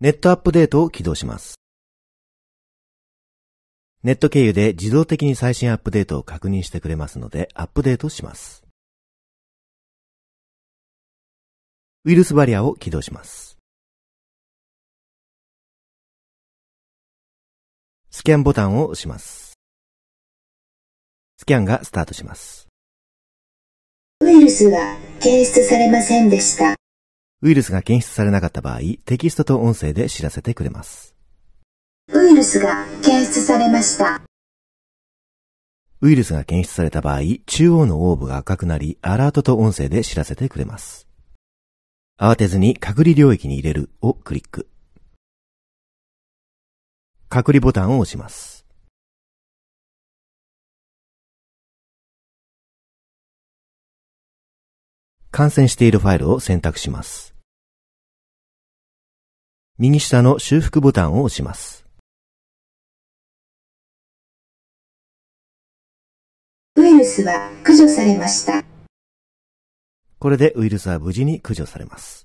ネットアップデートを起動します。ネット経由で自動的に最新アップデートを確認してくれますので、アップデートします。ウイルスバリアを起動します。スキャンボタンを押します。スキャンがスタートします。ウイルスは検出されませんでした。ウイルスが検出されなかった場合、テキストと音声で知らせてくれます。ウイルスが検出されました。ウイルスが検出された場合、中央のオーブが赤くなり、アラートと音声で知らせてくれます。慌てずに隔離領域に入れるをクリック。隔離ボタンを押します。感染しているファイルを選択します。右下の修復ボタンを押します。ウイルスは駆除されました。これでウイルスは無事に駆除されます。